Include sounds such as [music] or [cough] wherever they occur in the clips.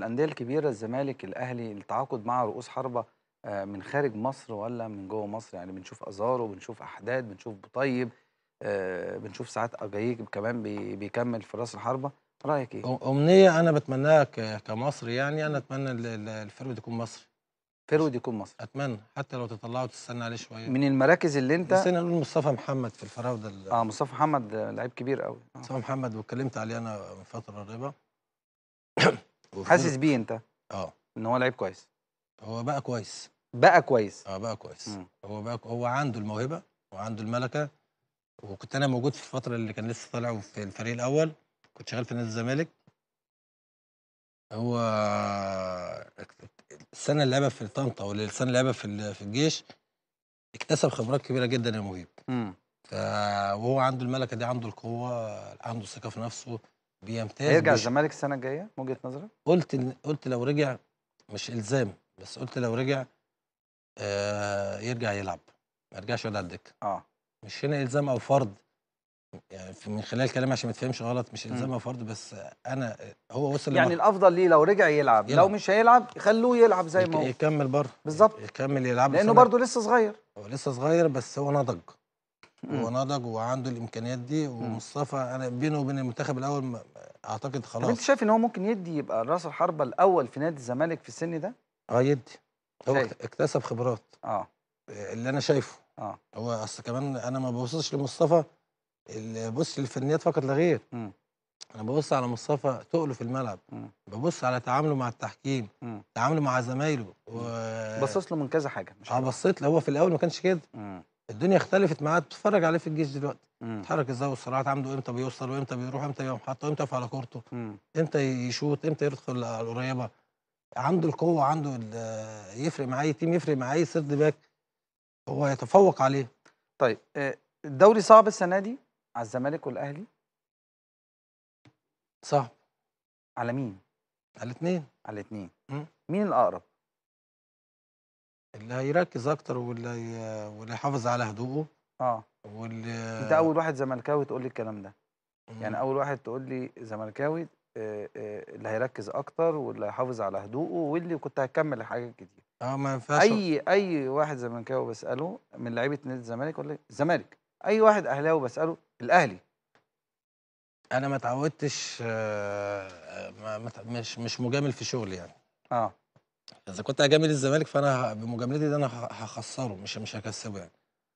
الانديه الكبيره الزمالك الاهلي التعاقد مع رؤوس حربه آه، من خارج مصر ولا من جوه مصر يعني بنشوف ازارو بنشوف احداد بنشوف بطيب آه، بنشوف ساعات اجايك كمان بيكمل في راس الحربه رايك ايه امنيه انا بتمناها كمصري يعني انا اتمنى الفرود يكون مصري فرود يكون مصري اتمنى حتى لو تطلعه تستنى عليه شويه من المراكز اللي انت نسينا نقول مصطفى محمد في الفراوده اه مصطفى محمد لعيب كبير قوي آه. مصطفى محمد واتكلمت عليه انا من فتره قريبه حاسس بيه انت اه ان هو لعيب كويس هو بقى كويس بقى كويس اه بقى كويس مم. هو بقى هو عنده الموهبه وعنده الملكه وكنت انا موجود في الفتره اللي كان لسه طالع في الفريق الاول كنت شغال في نادي الزمالك هو السنه اللي لعبها في طنطا واللي السنه اللي لعبها في في الجيش اكتسب خبرات كبيره جدا يا مهيب امم وهو عنده الملكه دي عنده القوه عنده الثقه في نفسه بيمتاز هيرجع الزمالك السنه الجايه من وجهه نظرك؟ قلت قلت لو رجع مش الزام بس قلت لو رجع آه يرجع يلعب ما يرجعش يقعد على الدكه اه مش هنا الزام او فرض يعني من خلال كلامي عشان ما تفهمش غلط مش الزام او فرض بس انا هو وصل يعني لمرحلة. الافضل ليه لو رجع يلعب, يلعب. لو مش هيلعب خلوه يلعب زي ما هو يكمل بره بالظبط يكمل يلعب لانه برضه لسه صغير هو لسه صغير بس هو نضج ونضج وعنده الامكانيات دي ومصطفى انا بينه وبين المنتخب الاول اعتقد خلاص طب انت شايف ان هو ممكن يدي يبقى راس الحربه الاول في نادي الزمالك في السن ده؟ اه يدي هو شايف. اكتسب خبرات اه اللي انا شايفه اه هو اصل كمان انا ما ببصش لمصطفى اللي بص للفنيات فقط لا غير انا ببص على مصطفى تقله في الملعب م. ببص على تعامله مع التحكيم م. تعامله مع زمايله و... بصص له من كذا حاجه مش اه بصيت له هو في الاول ما كانش كده م. الدنيا اختلفت معاه بتتفرج عليه في الجيش دلوقتي بيتحرك ازاي والسرعات عنده امتى بيوصل وامتى بيروح امتى يبقى محطه امتى يقف على كورته امتى يشوط امتى يدخل القريبه عنده القوه عنده يفرق معاه تيم يفرق معاه سيرد باك هو يتفوق عليه طيب آه، الدوري صعب السنه دي على الزمالك والاهلي صعب على مين على الاثنين على الاثنين مين الاقرب اللي هيركز اكتر واللي واللي يحافظ على هدوءه اه واللي انت اول واحد زملكاوي تقول لي الكلام ده مم. يعني اول واحد تقول لي زملكاوي آه، آه، اللي هيركز اكتر واللي هيحافظ على هدوءه واللي كنت هكمل حاجات كتير اه ما ينفعش اي اي واحد زملكاوي بساله من لعيبه نادي الزمالك ولا الزمالك اي واحد اهلاوي بساله الاهلي انا ما اتعودتش آه مش مش مجامل في شغلي يعني اه اذا كنت هجامل الزمالك فانا بمجاملتي ده انا هخسره مش مش هكسبه يعني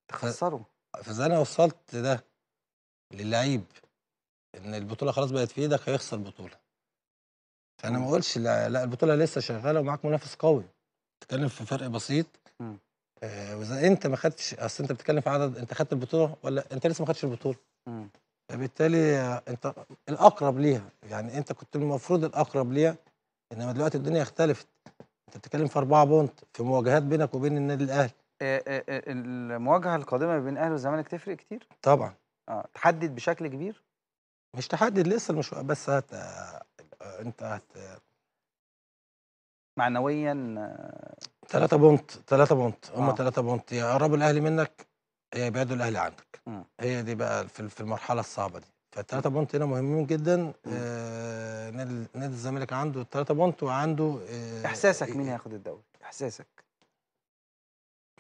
تخسره فاذا انا وصلت ده للعيب ان البطوله خلاص بقت في ايدك هيخسر البطوله فانا ما اقولش لا, لا البطوله لسه شغاله ومعاك منافس قوي تتكلم في فرق بسيط مم. آه، واذا انت ما خدتش اصل انت بتتكلم في عدد انت خدت البطوله ولا انت لسه ما خدتش البطوله مم. فبالتالي انت الاقرب ليها يعني انت كنت المفروض الاقرب ليها انما دلوقتي الدنيا اختلفت بتتكلم في أربعة بونت في مواجهات بينك وبين النادي الأهلي آه، آه، آه، المواجهة القادمة بين الاهلي والزمالك تفرق كتير؟ طبعا اه تحدد بشكل كبير؟ مش تحدد لسه مش بس هت انت هت معنويا ثلاثة بونت ثلاثة بونت هم ثلاثة بونت يقربوا الأهلي منك هي يبعدوا الأهلي عنك م. هي دي بقى في المرحلة الصعبة دي فالثلاثة بونت هنا مهمين جدا آه نادي الزمالك عنده الثلاثه بونت وعنده آه، احساسك إيه، مين إيه. هياخد الدوري؟ احساسك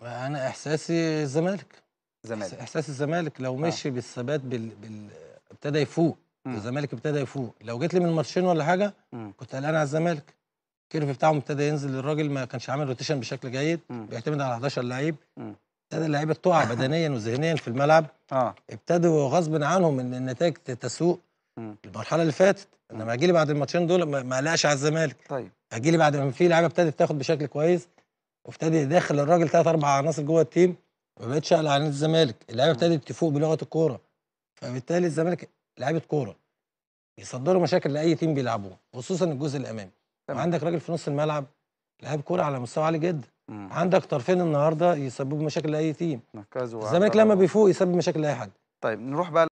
انا احساسي الزمالك الزمالك احساس الزمالك لو آه. مشي آه. بالثبات بال... بال... ابتدى يفوق الزمالك ابتدى يفوق لو جيت لي من ماتشين ولا حاجه مم. كنت قلقان على الزمالك الكيرف بتاعهم ابتدى ينزل الراجل ما كانش عامل روتيشن بشكل جيد مم. بيعتمد على 11 لعيب ابتدى اللعيبه تقع [coughs] بدنيا وذهنيا في الملعب اه ابتدوا غصب عنهم ان النتائج تسوق المرحله اللي فاتت انما اجي لي بعد الماتشين دول ما قلقش على الزمالك طيب اجي لي بعد ما في لعيبه ابتدت تاخد بشكل كويس وابتدى داخل الراجل ثلاث اربع عناصر جوه التيم ما بقتش اقلق على نادي الزمالك اللعيبه ابتدت تفوق بلغه الكوره فبالتالي الزمالك لعيبه كوره يصدروا مشاكل لاي تيم بيلعبوه خصوصا الجزء الامامي طيب. عندك راجل في نص الملعب لعيب كوره على مستوى عالي جدا مم. عندك طرفين النهارده يسببوا مشاكل لاي تيم الزمالك لما بيفوق يسبب مشاكل لاي حد طيب نروح بقى